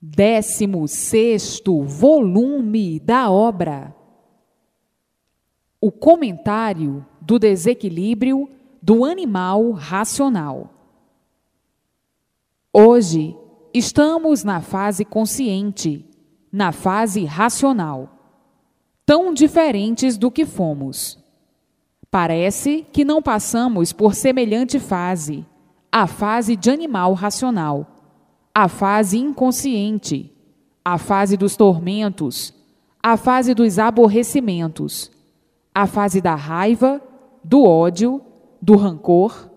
16 volume da obra. O comentário do desequilíbrio do animal racional. Hoje estamos na fase consciente, na fase racional, tão diferentes do que fomos. Parece que não passamos por semelhante fase, a fase de animal racional a fase inconsciente, a fase dos tormentos, a fase dos aborrecimentos, a fase da raiva, do ódio, do rancor,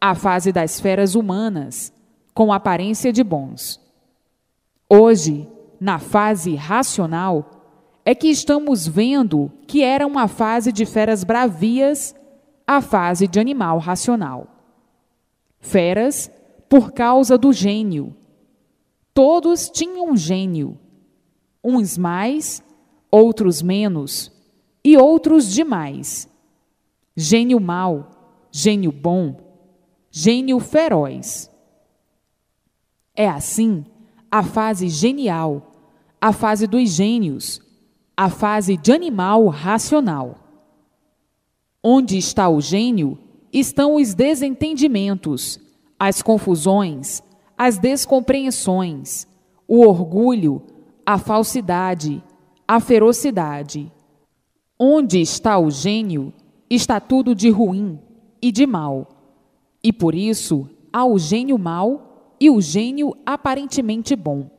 a fase das feras humanas, com aparência de bons. Hoje, na fase racional, é que estamos vendo que era uma fase de feras bravias, a fase de animal racional. Feras por causa do gênio, Todos tinham gênio, uns mais, outros menos, e outros demais. Gênio mau, gênio bom, gênio feroz. É assim a fase genial, a fase dos gênios, a fase de animal racional. Onde está o gênio, estão os desentendimentos, as confusões, as descompreensões, o orgulho, a falsidade, a ferocidade. Onde está o gênio, está tudo de ruim e de mal. E por isso há o gênio mau e o gênio aparentemente bom.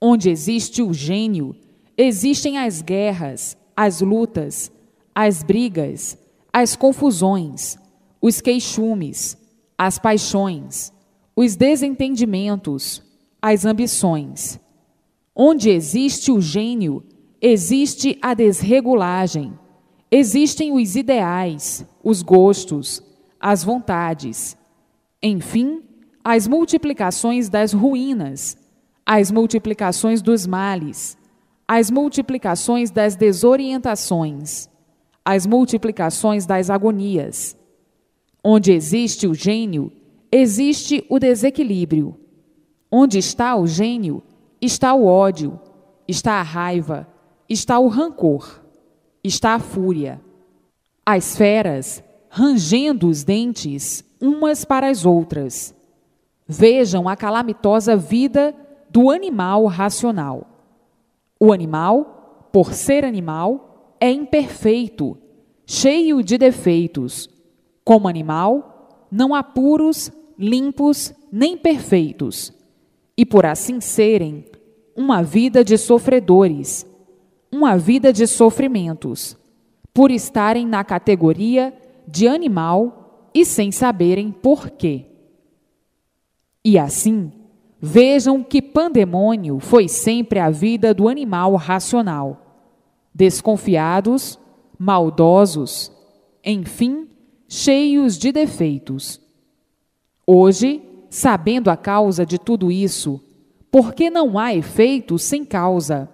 Onde existe o gênio, existem as guerras, as lutas, as brigas, as confusões, os queixumes, as paixões os desentendimentos, as ambições. Onde existe o gênio, existe a desregulagem. Existem os ideais, os gostos, as vontades. Enfim, as multiplicações das ruínas, as multiplicações dos males, as multiplicações das desorientações, as multiplicações das agonias. Onde existe o gênio, existe o desequilíbrio. Onde está o gênio, está o ódio, está a raiva, está o rancor, está a fúria. As feras rangendo os dentes umas para as outras. Vejam a calamitosa vida do animal racional. O animal, por ser animal, é imperfeito, cheio de defeitos. Como animal, não há puros limpos nem perfeitos, e por assim serem, uma vida de sofredores, uma vida de sofrimentos, por estarem na categoria de animal e sem saberem por quê. E assim, vejam que pandemônio foi sempre a vida do animal racional. Desconfiados, maldosos, enfim, cheios de defeitos Hoje, sabendo a causa de tudo isso, porque não há efeito sem causa.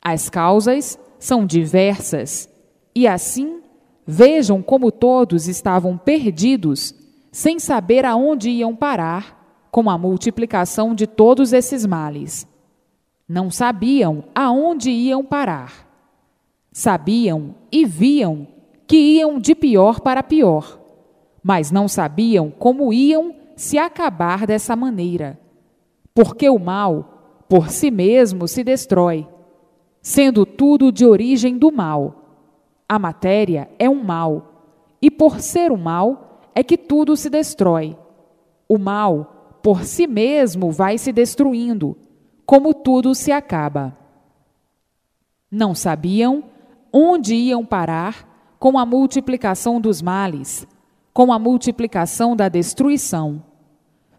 As causas são diversas, e assim, vejam como todos estavam perdidos, sem saber aonde iam parar, com a multiplicação de todos esses males. Não sabiam aonde iam parar. Sabiam e viam que iam de pior para pior mas não sabiam como iam se acabar dessa maneira. Porque o mal, por si mesmo, se destrói, sendo tudo de origem do mal. A matéria é um mal, e por ser um mal, é que tudo se destrói. O mal, por si mesmo, vai se destruindo, como tudo se acaba. Não sabiam onde iam parar com a multiplicação dos males com a multiplicação da destruição.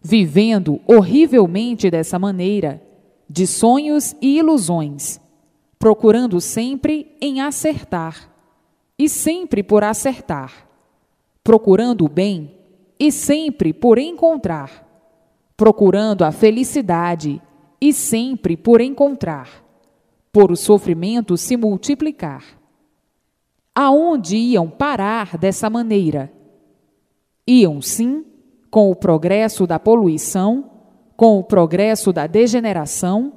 Vivendo horrivelmente dessa maneira, de sonhos e ilusões, procurando sempre em acertar e sempre por acertar, procurando o bem e sempre por encontrar, procurando a felicidade e sempre por encontrar, por o sofrimento se multiplicar. Aonde iam parar dessa maneira? Iam sim com o progresso da poluição, com o progresso da degeneração,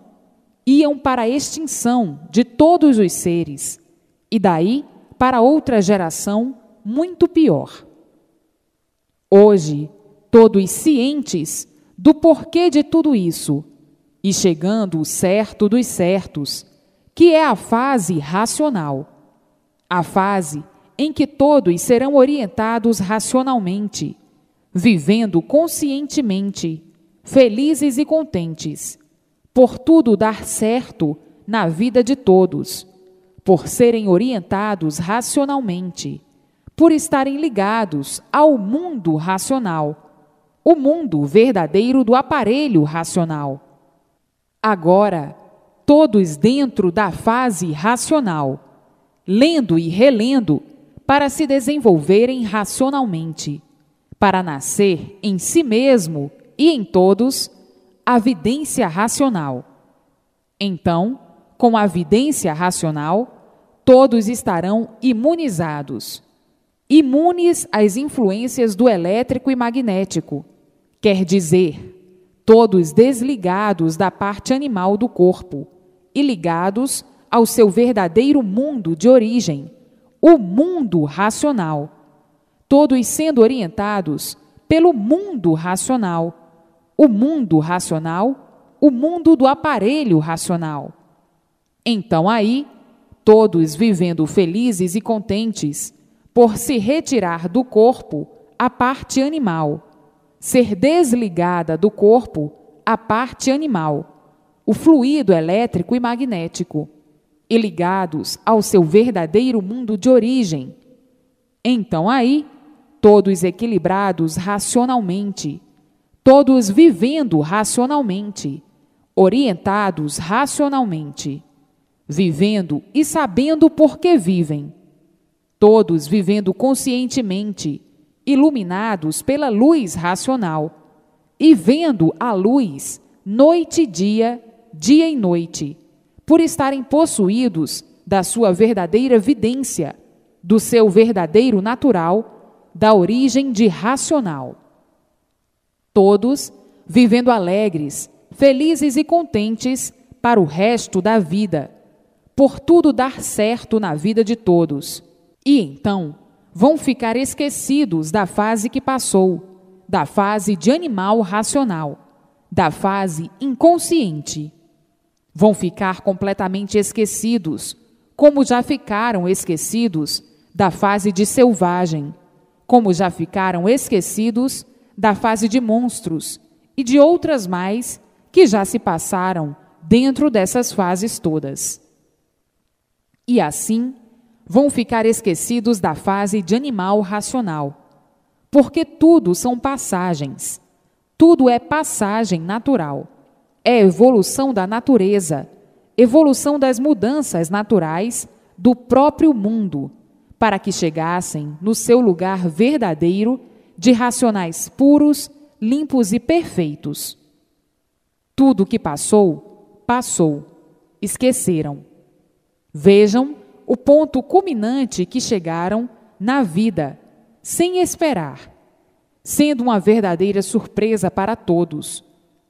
iam para a extinção de todos os seres e daí para outra geração muito pior. Hoje, todos cientes do porquê de tudo isso e chegando o certo dos certos, que é a fase racional, a fase em que todos serão orientados racionalmente, vivendo conscientemente, felizes e contentes, por tudo dar certo na vida de todos, por serem orientados racionalmente, por estarem ligados ao mundo racional, o mundo verdadeiro do aparelho racional. Agora, todos dentro da fase racional, lendo e relendo para se desenvolverem racionalmente, para nascer em si mesmo e em todos a vidência racional. Então, com a vidência racional, todos estarão imunizados. Imunes às influências do elétrico e magnético, quer dizer, todos desligados da parte animal do corpo e ligados ao seu verdadeiro mundo de origem o mundo racional, todos sendo orientados pelo mundo racional, o mundo racional, o mundo do aparelho racional. Então aí, todos vivendo felizes e contentes, por se retirar do corpo a parte animal, ser desligada do corpo a parte animal, o fluido elétrico e magnético e ligados ao seu verdadeiro mundo de origem. Então aí, todos equilibrados racionalmente, todos vivendo racionalmente, orientados racionalmente, vivendo e sabendo por que vivem, todos vivendo conscientemente, iluminados pela luz racional, e vendo a luz noite e dia, dia e noite por estarem possuídos da sua verdadeira vidência, do seu verdadeiro natural, da origem de racional. Todos vivendo alegres, felizes e contentes para o resto da vida, por tudo dar certo na vida de todos. E então vão ficar esquecidos da fase que passou, da fase de animal racional, da fase inconsciente Vão ficar completamente esquecidos, como já ficaram esquecidos da fase de selvagem, como já ficaram esquecidos da fase de monstros e de outras mais que já se passaram dentro dessas fases todas. E assim, vão ficar esquecidos da fase de animal racional, porque tudo são passagens, tudo é passagem natural é evolução da natureza, evolução das mudanças naturais do próprio mundo, para que chegassem no seu lugar verdadeiro de racionais puros, limpos e perfeitos. Tudo o que passou, passou, esqueceram. Vejam o ponto culminante que chegaram na vida, sem esperar, sendo uma verdadeira surpresa para todos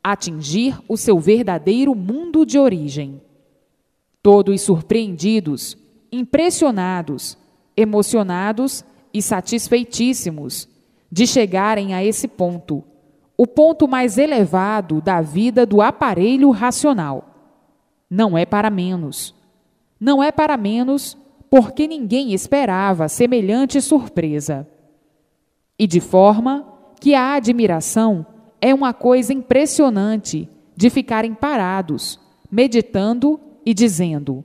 atingir o seu verdadeiro mundo de origem. Todos surpreendidos, impressionados, emocionados e satisfeitíssimos de chegarem a esse ponto, o ponto mais elevado da vida do aparelho racional. Não é para menos. Não é para menos porque ninguém esperava semelhante surpresa. E de forma que a admiração é uma coisa impressionante de ficarem parados, meditando e dizendo: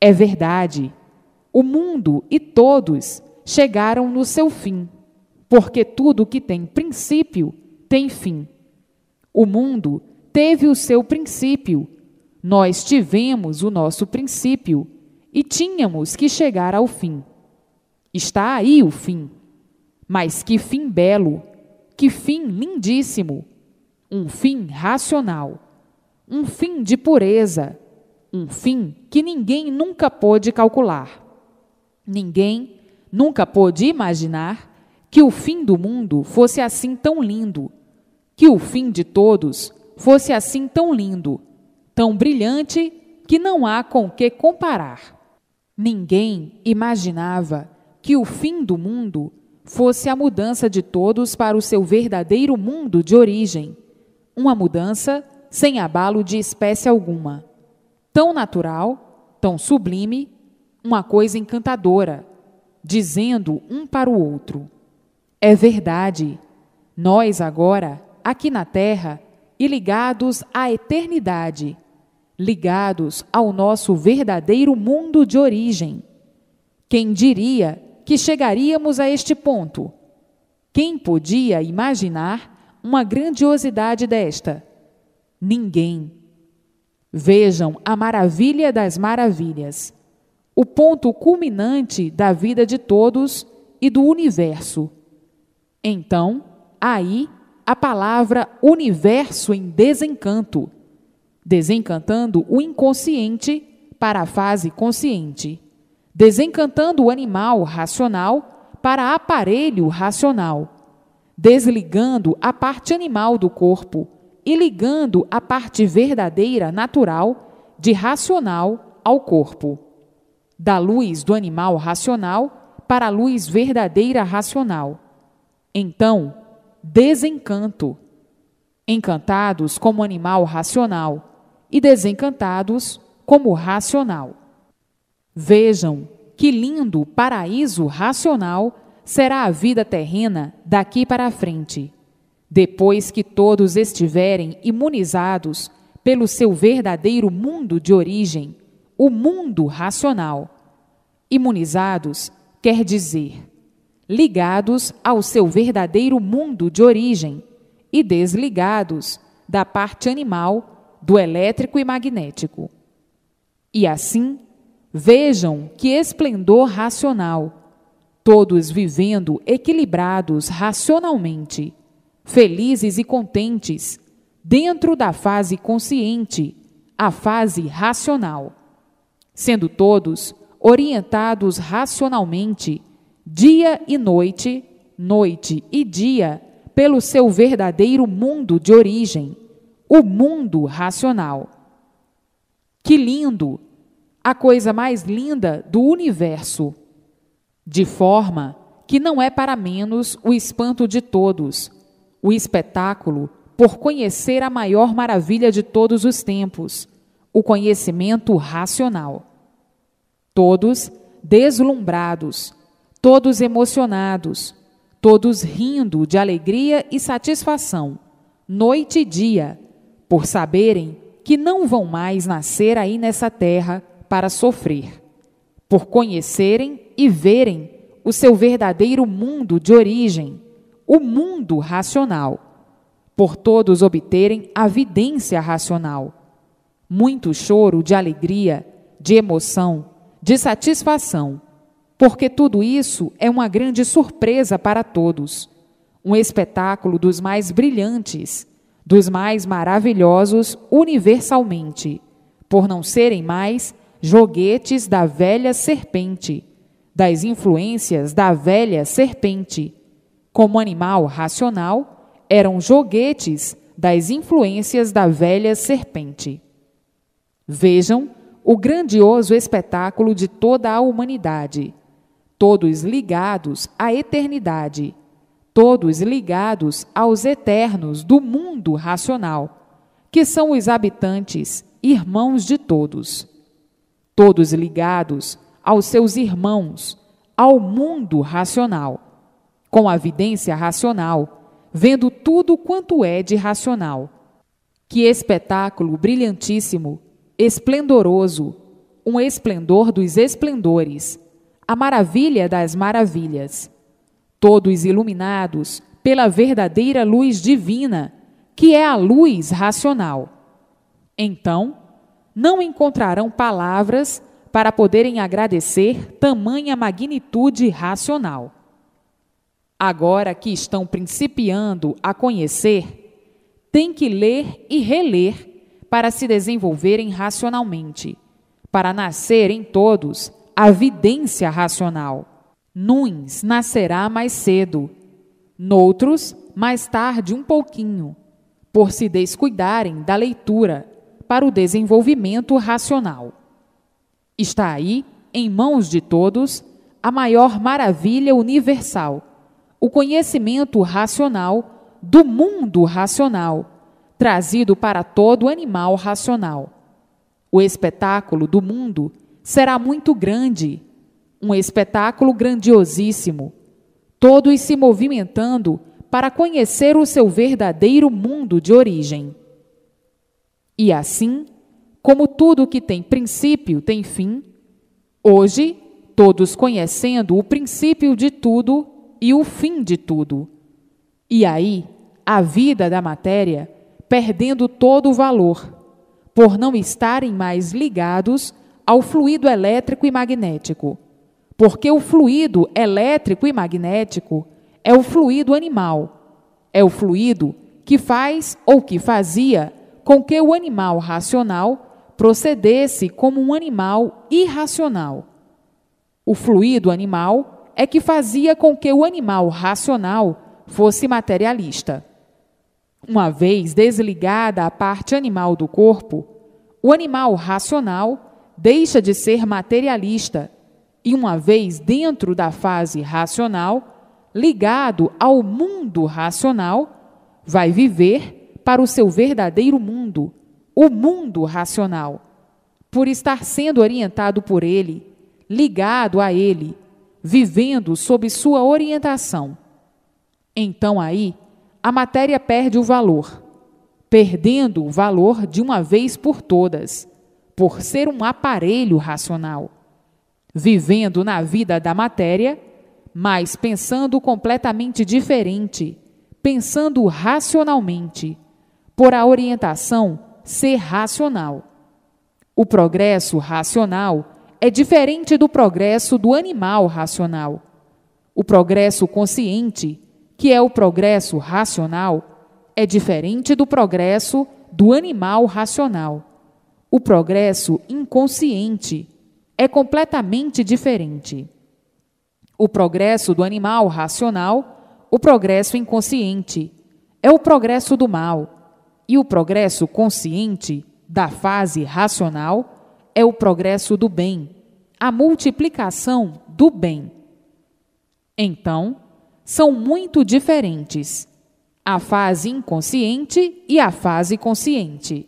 É verdade, o mundo e todos chegaram no seu fim, porque tudo que tem princípio tem fim. O mundo teve o seu princípio, nós tivemos o nosso princípio e tínhamos que chegar ao fim. Está aí o fim. Mas que fim belo! Que fim lindíssimo! Um fim racional, um fim de pureza, um fim que ninguém nunca pôde calcular. Ninguém nunca pôde imaginar que o fim do mundo fosse assim tão lindo, que o fim de todos fosse assim tão lindo, tão brilhante que não há com que comparar. Ninguém imaginava que o fim do mundo fosse a mudança de todos para o seu verdadeiro mundo de origem, uma mudança sem abalo de espécie alguma. Tão natural, tão sublime, uma coisa encantadora, dizendo um para o outro: É verdade, nós agora, aqui na Terra, e ligados à eternidade, ligados ao nosso verdadeiro mundo de origem. Quem diria que chegaríamos a este ponto. Quem podia imaginar uma grandiosidade desta? Ninguém. Vejam a maravilha das maravilhas, o ponto culminante da vida de todos e do universo. Então, aí a palavra universo em desencanto, desencantando o inconsciente para a fase consciente desencantando o animal racional para aparelho racional, desligando a parte animal do corpo e ligando a parte verdadeira natural de racional ao corpo. Da luz do animal racional para a luz verdadeira racional. Então, desencanto. Encantados como animal racional e desencantados como racional. Vejam que lindo paraíso racional será a vida terrena daqui para a frente, depois que todos estiverem imunizados pelo seu verdadeiro mundo de origem, o mundo racional. Imunizados quer dizer ligados ao seu verdadeiro mundo de origem e desligados da parte animal, do elétrico e magnético. E assim, Vejam que esplendor racional! Todos vivendo equilibrados racionalmente, felizes e contentes, dentro da fase consciente, a fase racional. Sendo todos orientados racionalmente, dia e noite, noite e dia, pelo seu verdadeiro mundo de origem, o mundo racional. Que lindo! a coisa mais linda do universo, de forma que não é para menos o espanto de todos, o espetáculo por conhecer a maior maravilha de todos os tempos, o conhecimento racional. Todos deslumbrados, todos emocionados, todos rindo de alegria e satisfação, noite e dia, por saberem que não vão mais nascer aí nessa terra para sofrer, por conhecerem e verem o seu verdadeiro mundo de origem, o mundo racional, por todos obterem a vidência racional. Muito choro de alegria, de emoção, de satisfação, porque tudo isso é uma grande surpresa para todos, um espetáculo dos mais brilhantes, dos mais maravilhosos universalmente, por não serem mais joguetes da velha serpente, das influências da velha serpente. Como animal racional, eram joguetes das influências da velha serpente. Vejam o grandioso espetáculo de toda a humanidade, todos ligados à eternidade, todos ligados aos eternos do mundo racional, que são os habitantes, irmãos de todos todos ligados aos seus irmãos, ao mundo racional, com a vidência racional, vendo tudo quanto é de racional. Que espetáculo brilhantíssimo, esplendoroso, um esplendor dos esplendores, a maravilha das maravilhas. Todos iluminados pela verdadeira luz divina, que é a luz racional. Então, não encontrarão palavras para poderem agradecer tamanha magnitude racional. Agora que estão principiando a conhecer, têm que ler e reler para se desenvolverem racionalmente, para nascer em todos a vidência racional. Nuns nascerá mais cedo, noutros mais tarde um pouquinho, por se descuidarem da leitura para o desenvolvimento racional. Está aí, em mãos de todos, a maior maravilha universal, o conhecimento racional do mundo racional, trazido para todo animal racional. O espetáculo do mundo será muito grande, um espetáculo grandiosíssimo, todos se movimentando para conhecer o seu verdadeiro mundo de origem. E assim, como tudo que tem princípio tem fim, hoje, todos conhecendo o princípio de tudo e o fim de tudo. E aí, a vida da matéria perdendo todo o valor, por não estarem mais ligados ao fluido elétrico e magnético. Porque o fluido elétrico e magnético é o fluido animal, é o fluido que faz ou que fazia com que o animal racional procedesse como um animal irracional. O fluido animal é que fazia com que o animal racional fosse materialista. Uma vez desligada a parte animal do corpo, o animal racional deixa de ser materialista e, uma vez dentro da fase racional, ligado ao mundo racional, vai viver para o seu verdadeiro mundo, o mundo racional, por estar sendo orientado por ele, ligado a ele, vivendo sob sua orientação. Então aí, a matéria perde o valor, perdendo o valor de uma vez por todas, por ser um aparelho racional. Vivendo na vida da matéria, mas pensando completamente diferente, pensando racionalmente por a orientação ser racional. O progresso racional é diferente do progresso do animal racional. O progresso consciente, que é o progresso racional, é diferente do progresso do animal racional. O progresso inconsciente é completamente diferente. O progresso do animal racional, o progresso inconsciente, é o progresso do mal e o progresso consciente da fase racional é o progresso do bem, a multiplicação do bem. Então, são muito diferentes a fase inconsciente e a fase consciente.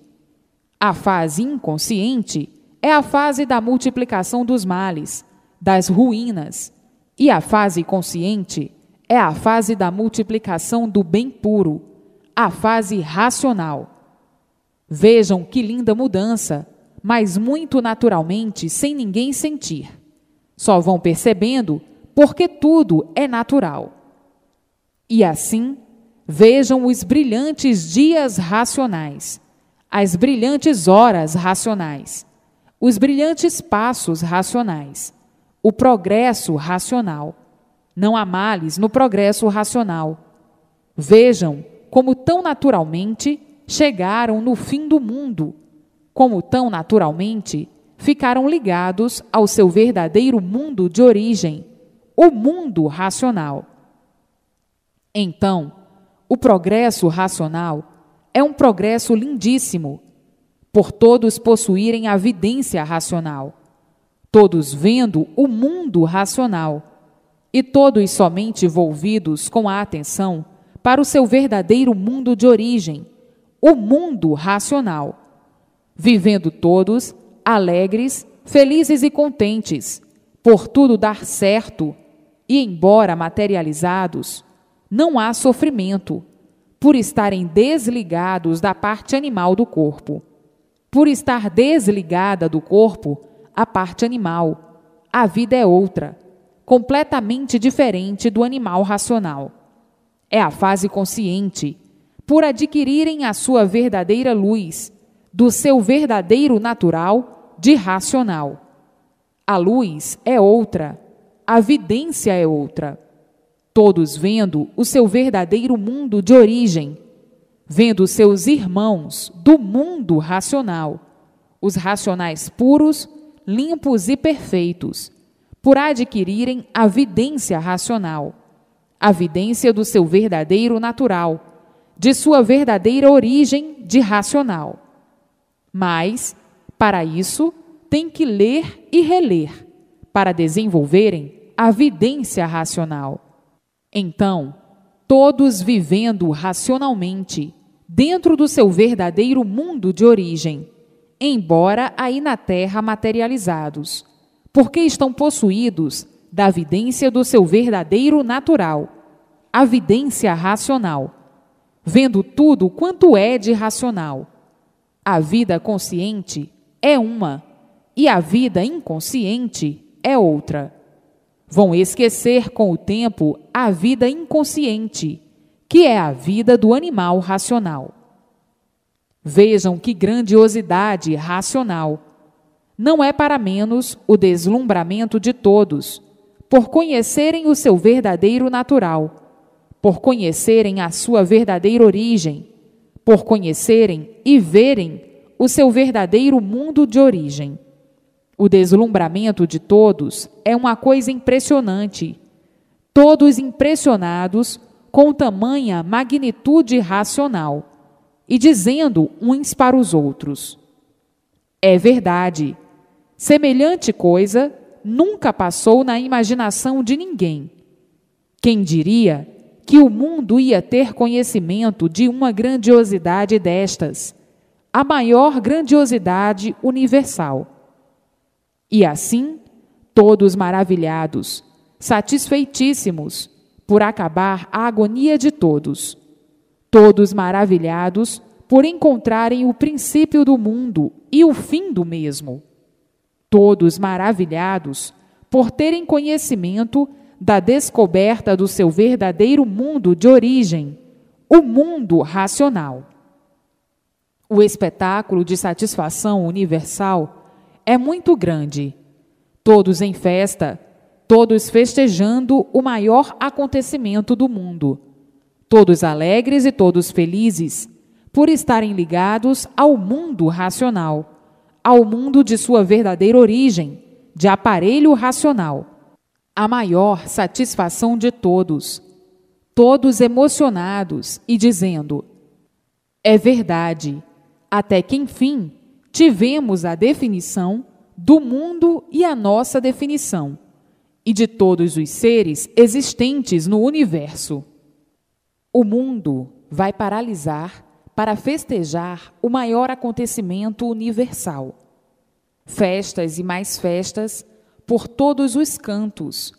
A fase inconsciente é a fase da multiplicação dos males, das ruínas, e a fase consciente é a fase da multiplicação do bem puro à fase racional. Vejam que linda mudança, mas muito naturalmente, sem ninguém sentir. Só vão percebendo porque tudo é natural. E assim, vejam os brilhantes dias racionais, as brilhantes horas racionais, os brilhantes passos racionais, o progresso racional. Não há males no progresso racional. Vejam como tão naturalmente chegaram no fim do mundo, como tão naturalmente ficaram ligados ao seu verdadeiro mundo de origem, o mundo racional. Então, o progresso racional é um progresso lindíssimo, por todos possuírem a vidência racional, todos vendo o mundo racional e todos somente envolvidos com a atenção para o seu verdadeiro mundo de origem, o mundo racional, vivendo todos alegres, felizes e contentes, por tudo dar certo, e embora materializados, não há sofrimento, por estarem desligados da parte animal do corpo. Por estar desligada do corpo, a parte animal, a vida é outra, completamente diferente do animal racional. É a fase consciente, por adquirirem a sua verdadeira luz, do seu verdadeiro natural de racional. A luz é outra, a vidência é outra. Todos vendo o seu verdadeiro mundo de origem, vendo seus irmãos do mundo racional, os racionais puros, limpos e perfeitos, por adquirirem a vidência racional a vidência do seu verdadeiro natural, de sua verdadeira origem de racional. Mas, para isso, tem que ler e reler, para desenvolverem a vidência racional. Então, todos vivendo racionalmente, dentro do seu verdadeiro mundo de origem, embora aí na terra materializados, porque estão possuídos da vidência do seu verdadeiro natural, a vidência racional, vendo tudo quanto é de racional. A vida consciente é uma e a vida inconsciente é outra. Vão esquecer com o tempo a vida inconsciente, que é a vida do animal racional. Vejam que grandiosidade racional! Não é para menos o deslumbramento de todos por conhecerem o seu verdadeiro natural, por conhecerem a sua verdadeira origem, por conhecerem e verem o seu verdadeiro mundo de origem. O deslumbramento de todos é uma coisa impressionante. Todos impressionados com tamanha magnitude racional e dizendo uns para os outros: É verdade, semelhante coisa nunca passou na imaginação de ninguém. Quem diria que o mundo ia ter conhecimento de uma grandiosidade destas, a maior grandiosidade universal? E assim, todos maravilhados, satisfeitíssimos por acabar a agonia de todos, todos maravilhados por encontrarem o princípio do mundo e o fim do mesmo todos maravilhados por terem conhecimento da descoberta do seu verdadeiro mundo de origem, o mundo racional. O espetáculo de satisfação universal é muito grande. Todos em festa, todos festejando o maior acontecimento do mundo. Todos alegres e todos felizes por estarem ligados ao mundo racional ao mundo de sua verdadeira origem, de aparelho racional. A maior satisfação de todos, todos emocionados e dizendo: É verdade, até que enfim tivemos a definição do mundo e a nossa definição, e de todos os seres existentes no universo. O mundo vai paralisar para festejar o maior acontecimento universal. Festas e mais festas por todos os cantos,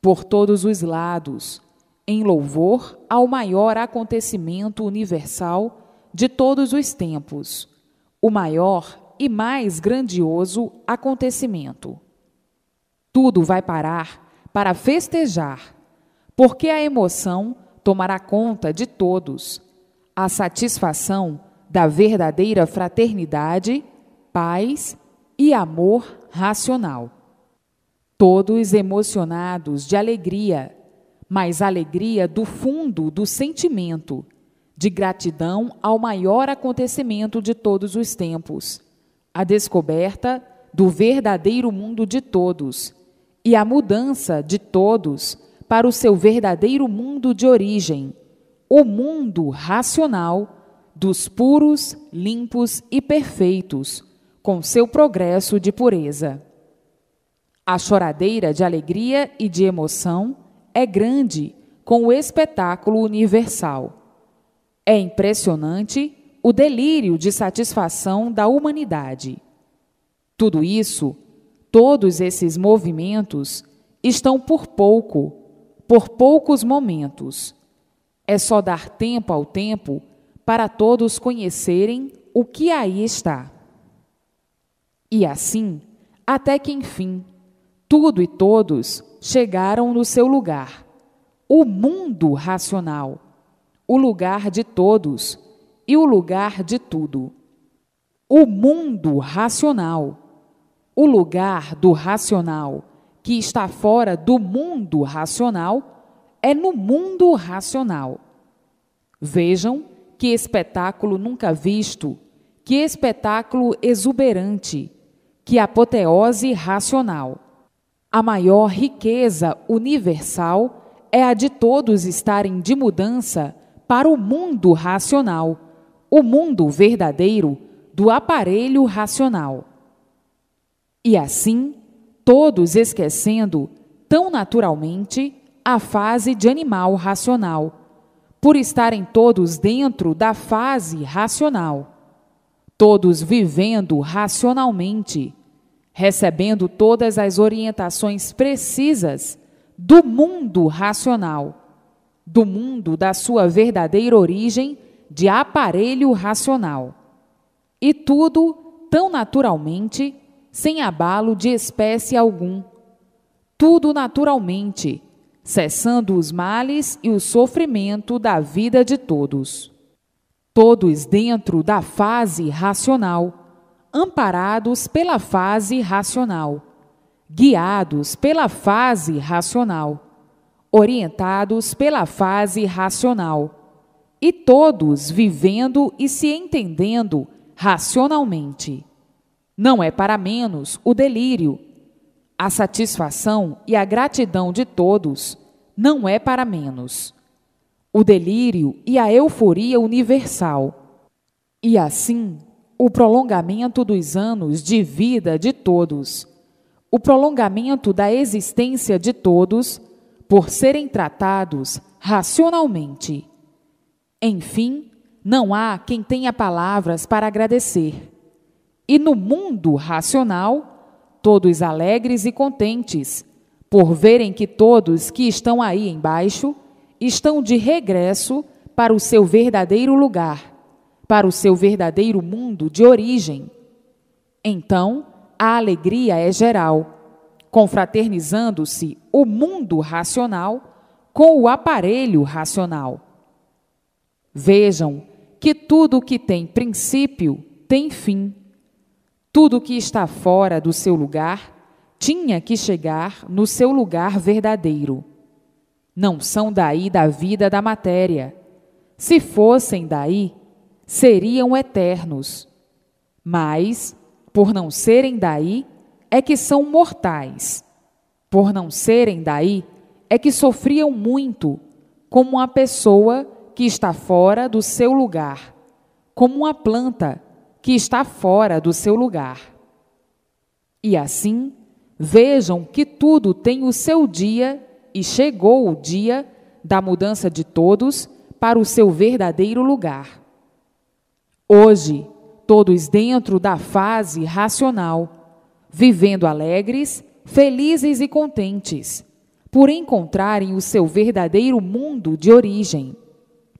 por todos os lados, em louvor ao maior acontecimento universal de todos os tempos, o maior e mais grandioso acontecimento. Tudo vai parar para festejar, porque a emoção tomará conta de todos a satisfação da verdadeira fraternidade, paz e amor racional. Todos emocionados de alegria, mas alegria do fundo do sentimento, de gratidão ao maior acontecimento de todos os tempos, a descoberta do verdadeiro mundo de todos e a mudança de todos para o seu verdadeiro mundo de origem o mundo racional dos puros, limpos e perfeitos, com seu progresso de pureza. A choradeira de alegria e de emoção é grande com o espetáculo universal. É impressionante o delírio de satisfação da humanidade. Tudo isso, todos esses movimentos, estão por pouco, por poucos momentos, é só dar tempo ao tempo para todos conhecerem o que aí está. E assim, até que enfim, tudo e todos chegaram no seu lugar, o mundo racional, o lugar de todos e o lugar de tudo. O mundo racional, o lugar do racional, que está fora do mundo racional, é no mundo racional. Vejam que espetáculo nunca visto, que espetáculo exuberante, que apoteose racional. A maior riqueza universal é a de todos estarem de mudança para o mundo racional, o mundo verdadeiro do aparelho racional. E assim, todos esquecendo, tão naturalmente, a fase de animal racional, por estarem todos dentro da fase racional, todos vivendo racionalmente, recebendo todas as orientações precisas do mundo racional, do mundo da sua verdadeira origem de aparelho racional. E tudo tão naturalmente, sem abalo de espécie algum. Tudo naturalmente cessando os males e o sofrimento da vida de todos. Todos dentro da fase racional, amparados pela fase racional, guiados pela fase racional, orientados pela fase racional, e todos vivendo e se entendendo racionalmente. Não é para menos o delírio a satisfação e a gratidão de todos não é para menos. O delírio e a euforia universal. E assim, o prolongamento dos anos de vida de todos, o prolongamento da existência de todos, por serem tratados racionalmente. Enfim, não há quem tenha palavras para agradecer. E no mundo racional, todos alegres e contentes, por verem que todos que estão aí embaixo estão de regresso para o seu verdadeiro lugar, para o seu verdadeiro mundo de origem. Então, a alegria é geral, confraternizando-se o mundo racional com o aparelho racional. Vejam que tudo o que tem princípio tem fim tudo que está fora do seu lugar tinha que chegar no seu lugar verdadeiro. Não são daí da vida da matéria. Se fossem daí, seriam eternos. Mas, por não serem daí, é que são mortais. Por não serem daí, é que sofriam muito, como uma pessoa que está fora do seu lugar, como uma planta que está fora do seu lugar. E assim, vejam que tudo tem o seu dia e chegou o dia da mudança de todos para o seu verdadeiro lugar. Hoje, todos dentro da fase racional, vivendo alegres, felizes e contentes, por encontrarem o seu verdadeiro mundo de origem,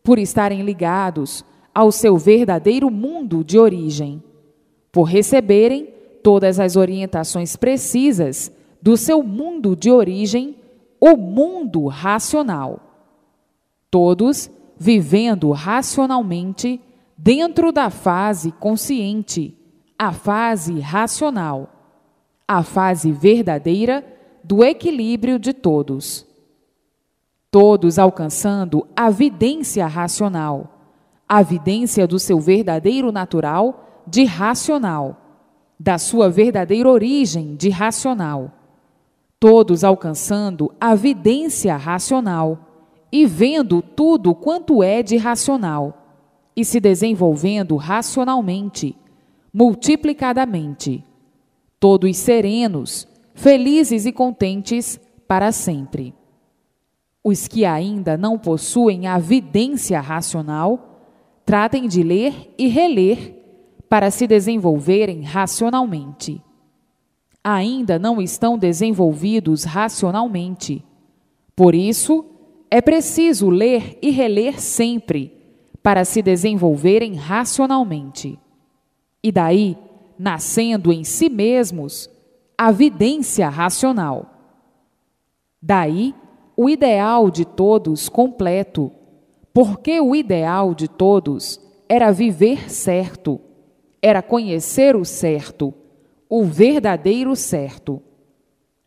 por estarem ligados ao seu verdadeiro mundo de origem, por receberem todas as orientações precisas do seu mundo de origem, o mundo racional. Todos vivendo racionalmente dentro da fase consciente, a fase racional, a fase verdadeira do equilíbrio de todos. Todos alcançando a vidência racional a evidência do seu verdadeiro natural de racional, da sua verdadeira origem de racional, todos alcançando a evidência racional e vendo tudo quanto é de racional e se desenvolvendo racionalmente, multiplicadamente, todos serenos, felizes e contentes para sempre. Os que ainda não possuem a evidência racional, tratem de ler e reler para se desenvolverem racionalmente. Ainda não estão desenvolvidos racionalmente. Por isso, é preciso ler e reler sempre para se desenvolverem racionalmente. E daí, nascendo em si mesmos, a vidência racional. Daí, o ideal de todos completo porque o ideal de todos era viver certo, era conhecer o certo, o verdadeiro certo.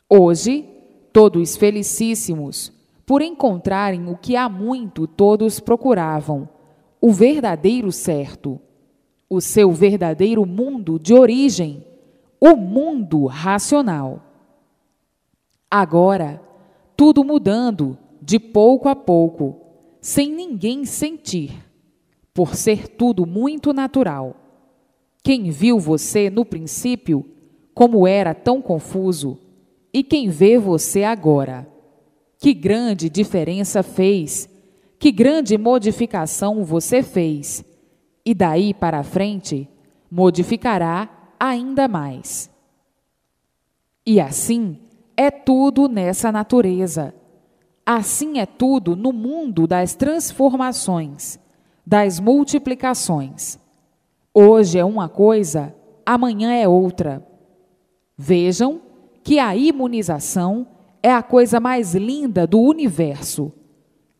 Hoje, todos felicíssimos por encontrarem o que há muito todos procuravam, o verdadeiro certo, o seu verdadeiro mundo de origem, o mundo racional. Agora, tudo mudando de pouco a pouco sem ninguém sentir, por ser tudo muito natural. Quem viu você no princípio, como era tão confuso, e quem vê você agora. Que grande diferença fez, que grande modificação você fez, e daí para frente modificará ainda mais. E assim é tudo nessa natureza Assim é tudo no mundo das transformações, das multiplicações. Hoje é uma coisa, amanhã é outra. Vejam que a imunização é a coisa mais linda do universo.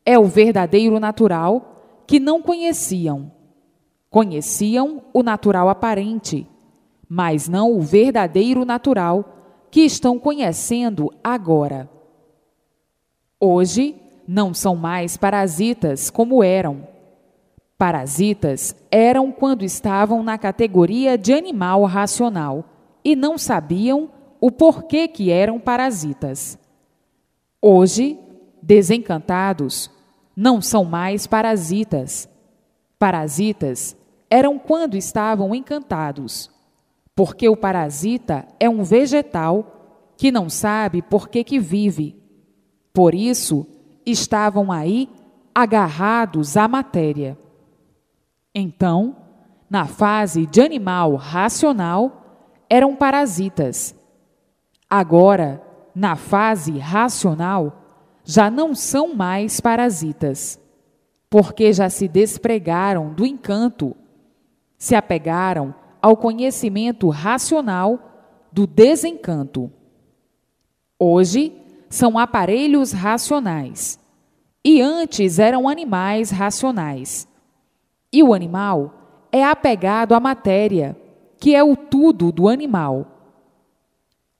É o verdadeiro natural que não conheciam. Conheciam o natural aparente, mas não o verdadeiro natural que estão conhecendo agora. Hoje não são mais parasitas como eram. Parasitas eram quando estavam na categoria de animal racional e não sabiam o porquê que eram parasitas. Hoje, desencantados, não são mais parasitas. Parasitas eram quando estavam encantados, porque o parasita é um vegetal que não sabe por que, que vive por isso, estavam aí agarrados à matéria. Então, na fase de animal racional, eram parasitas. Agora, na fase racional, já não são mais parasitas, porque já se despregaram do encanto, se apegaram ao conhecimento racional do desencanto. Hoje, são aparelhos racionais. E antes eram animais racionais. E o animal é apegado à matéria, que é o tudo do animal.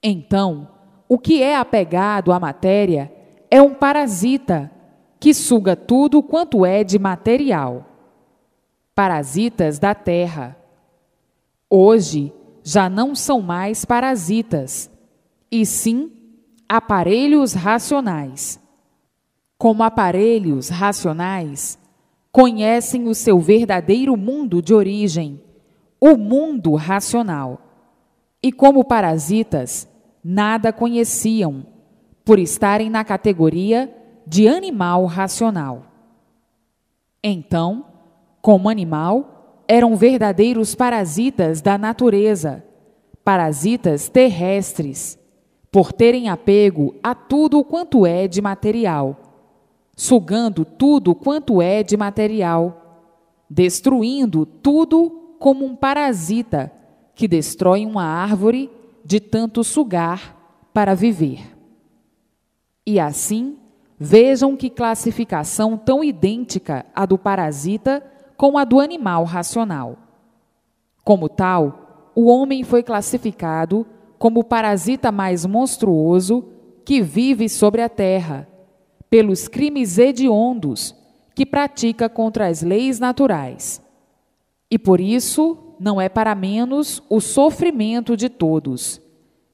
Então, o que é apegado à matéria é um parasita que suga tudo quanto é de material. Parasitas da terra. Hoje já não são mais parasitas, e sim aparelhos racionais. Como aparelhos racionais, conhecem o seu verdadeiro mundo de origem, o mundo racional. E como parasitas, nada conheciam, por estarem na categoria de animal racional. Então, como animal, eram verdadeiros parasitas da natureza, parasitas terrestres por terem apego a tudo quanto é de material, sugando tudo quanto é de material, destruindo tudo como um parasita que destrói uma árvore de tanto sugar para viver. E assim, vejam que classificação tão idêntica a do parasita com a do animal racional. Como tal, o homem foi classificado como o parasita mais monstruoso que vive sobre a terra, pelos crimes hediondos que pratica contra as leis naturais. E por isso não é para menos o sofrimento de todos.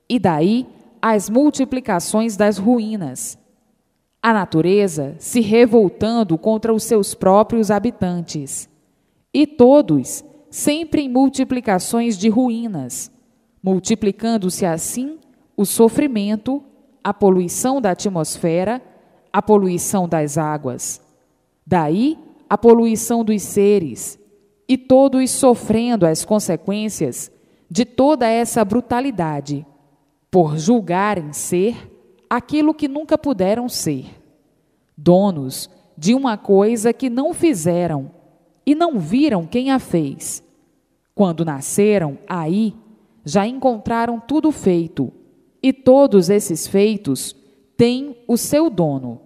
E daí as multiplicações das ruínas. A natureza se revoltando contra os seus próprios habitantes. E todos, sempre em multiplicações de ruínas multiplicando-se assim o sofrimento, a poluição da atmosfera, a poluição das águas. Daí a poluição dos seres e todos sofrendo as consequências de toda essa brutalidade, por julgarem ser aquilo que nunca puderam ser, donos de uma coisa que não fizeram e não viram quem a fez. Quando nasceram aí, já encontraram tudo feito, e todos esses feitos têm o seu dono.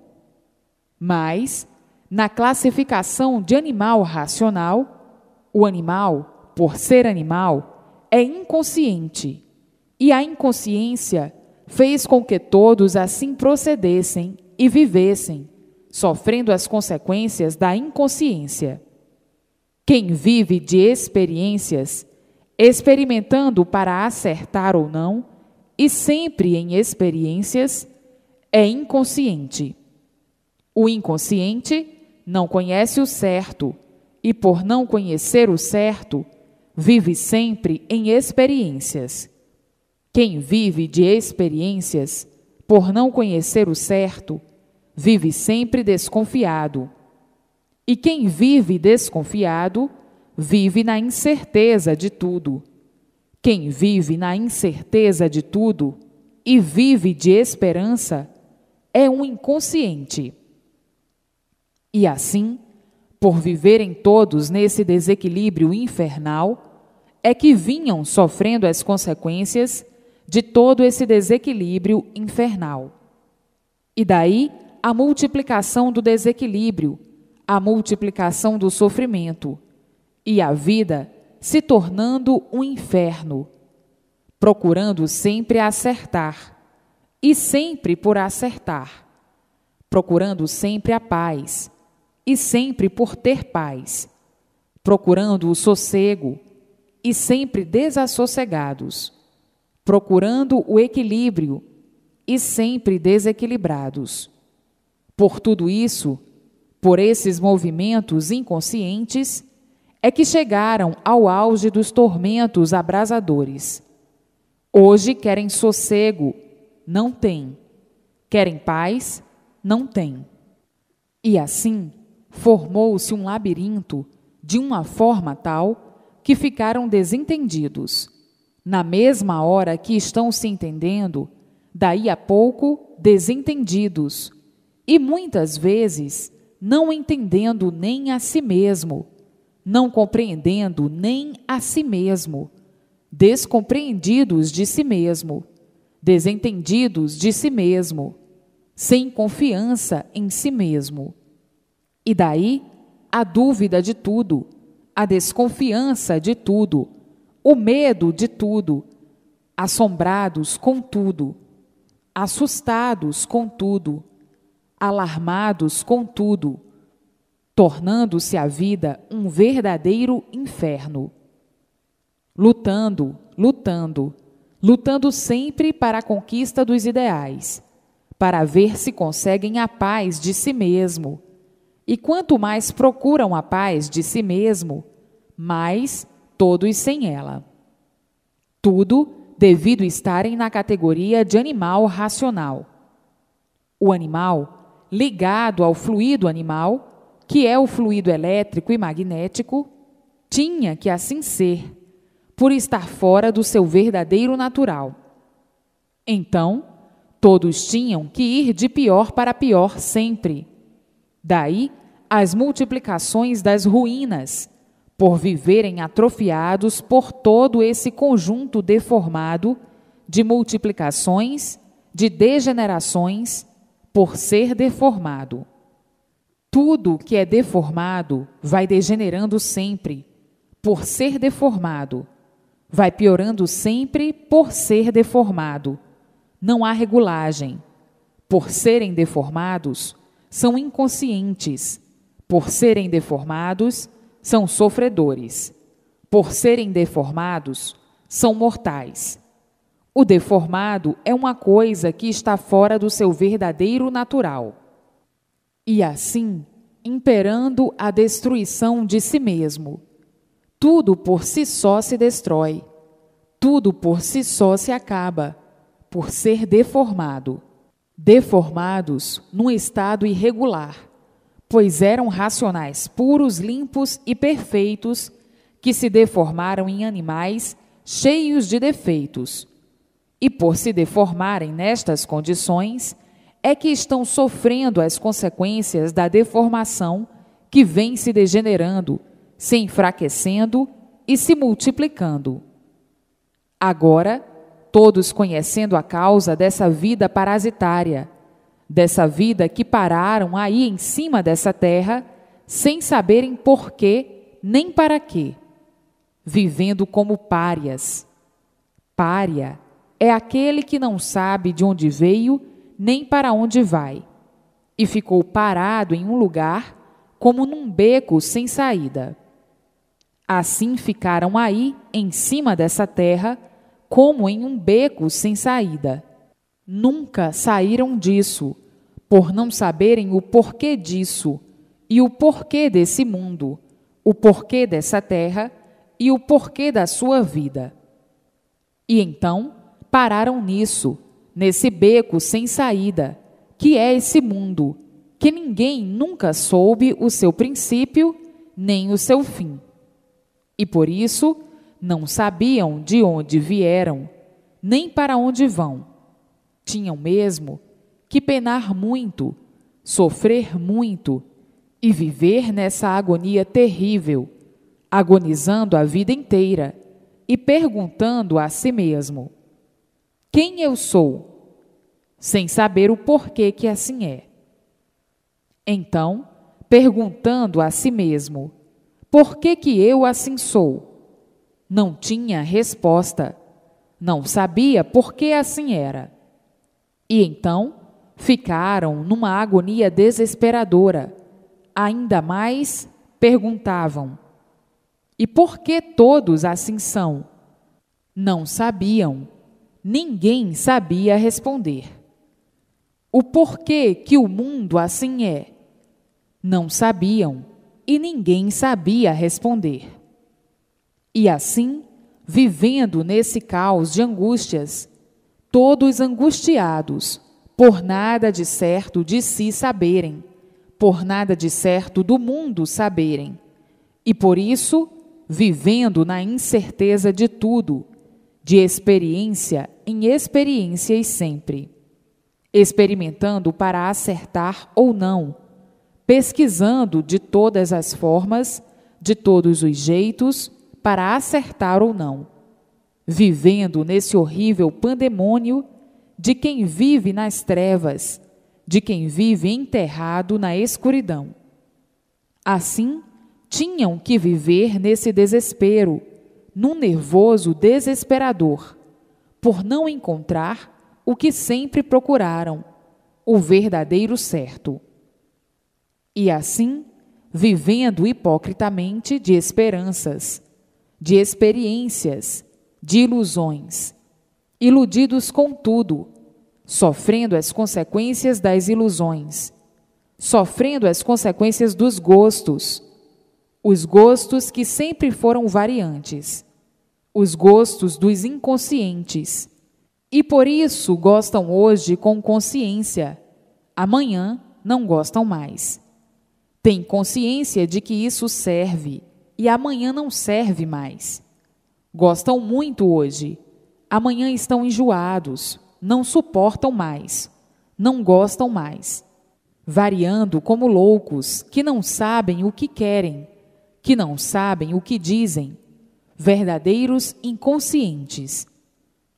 Mas, na classificação de animal racional, o animal, por ser animal, é inconsciente, e a inconsciência fez com que todos assim procedessem e vivessem, sofrendo as consequências da inconsciência. Quem vive de experiências experimentando para acertar ou não, e sempre em experiências, é inconsciente. O inconsciente não conhece o certo, e por não conhecer o certo, vive sempre em experiências. Quem vive de experiências, por não conhecer o certo, vive sempre desconfiado. E quem vive desconfiado, vive na incerteza de tudo. Quem vive na incerteza de tudo e vive de esperança é um inconsciente. E assim, por viverem todos nesse desequilíbrio infernal, é que vinham sofrendo as consequências de todo esse desequilíbrio infernal. E daí a multiplicação do desequilíbrio, a multiplicação do sofrimento e a vida se tornando um inferno, procurando sempre acertar e sempre por acertar, procurando sempre a paz e sempre por ter paz, procurando o sossego e sempre desassossegados, procurando o equilíbrio e sempre desequilibrados. Por tudo isso, por esses movimentos inconscientes, é que chegaram ao auge dos tormentos abrasadores. Hoje querem sossego, não têm. Querem paz, não têm. E assim formou-se um labirinto de uma forma tal que ficaram desentendidos. Na mesma hora que estão se entendendo, daí a pouco desentendidos, e muitas vezes não entendendo nem a si mesmo não compreendendo nem a si mesmo, descompreendidos de si mesmo, desentendidos de si mesmo, sem confiança em si mesmo. E daí a dúvida de tudo, a desconfiança de tudo, o medo de tudo, assombrados com tudo, assustados com tudo, alarmados com tudo tornando-se a vida um verdadeiro inferno. Lutando, lutando, lutando sempre para a conquista dos ideais, para ver se conseguem a paz de si mesmo. E quanto mais procuram a paz de si mesmo, mais todos sem ela. Tudo devido estarem na categoria de animal racional. O animal, ligado ao fluido animal, que é o fluido elétrico e magnético, tinha que assim ser, por estar fora do seu verdadeiro natural. Então, todos tinham que ir de pior para pior sempre. Daí as multiplicações das ruínas, por viverem atrofiados por todo esse conjunto deformado de multiplicações, de degenerações, por ser deformado. Tudo que é deformado vai degenerando sempre, por ser deformado. Vai piorando sempre por ser deformado. Não há regulagem. Por serem deformados, são inconscientes. Por serem deformados, são sofredores. Por serem deformados, são mortais. O deformado é uma coisa que está fora do seu verdadeiro natural e assim imperando a destruição de si mesmo. Tudo por si só se destrói, tudo por si só se acaba, por ser deformado. Deformados num estado irregular, pois eram racionais puros, limpos e perfeitos, que se deformaram em animais cheios de defeitos. E por se deformarem nestas condições, é que estão sofrendo as consequências da deformação que vem se degenerando, se enfraquecendo e se multiplicando. Agora, todos conhecendo a causa dessa vida parasitária, dessa vida que pararam aí em cima dessa terra, sem saberem por nem para quê, vivendo como párias. Pária é aquele que não sabe de onde veio nem para onde vai, e ficou parado em um lugar, como num beco sem saída. Assim ficaram aí, em cima dessa terra, como em um beco sem saída. Nunca saíram disso, por não saberem o porquê disso, e o porquê desse mundo, o porquê dessa terra e o porquê da sua vida. E então pararam nisso nesse beco sem saída, que é esse mundo, que ninguém nunca soube o seu princípio nem o seu fim. E por isso não sabiam de onde vieram, nem para onde vão. Tinham mesmo que penar muito, sofrer muito e viver nessa agonia terrível, agonizando a vida inteira e perguntando a si mesmo: quem eu sou, sem saber o porquê que assim é. Então, perguntando a si mesmo: por que que eu assim sou? Não tinha resposta. Não sabia por que assim era. E então ficaram numa agonia desesperadora. Ainda mais perguntavam: E por que todos assim são? Não sabiam Ninguém sabia responder. O porquê que o mundo assim é? Não sabiam e ninguém sabia responder. E assim, vivendo nesse caos de angústias, todos angustiados, por nada de certo de si saberem, por nada de certo do mundo saberem. E por isso, vivendo na incerteza de tudo, de experiência em experiências sempre, experimentando para acertar ou não, pesquisando de todas as formas, de todos os jeitos, para acertar ou não, vivendo nesse horrível pandemônio de quem vive nas trevas, de quem vive enterrado na escuridão. Assim, tinham que viver nesse desespero num nervoso desesperador, por não encontrar o que sempre procuraram, o verdadeiro certo. E assim, vivendo hipocritamente de esperanças, de experiências, de ilusões, iludidos com tudo, sofrendo as consequências das ilusões, sofrendo as consequências dos gostos, os gostos que sempre foram variantes, os gostos dos inconscientes. E por isso gostam hoje com consciência, amanhã não gostam mais. têm consciência de que isso serve e amanhã não serve mais. Gostam muito hoje, amanhã estão enjoados, não suportam mais, não gostam mais. Variando como loucos que não sabem o que querem, que não sabem o que dizem verdadeiros inconscientes.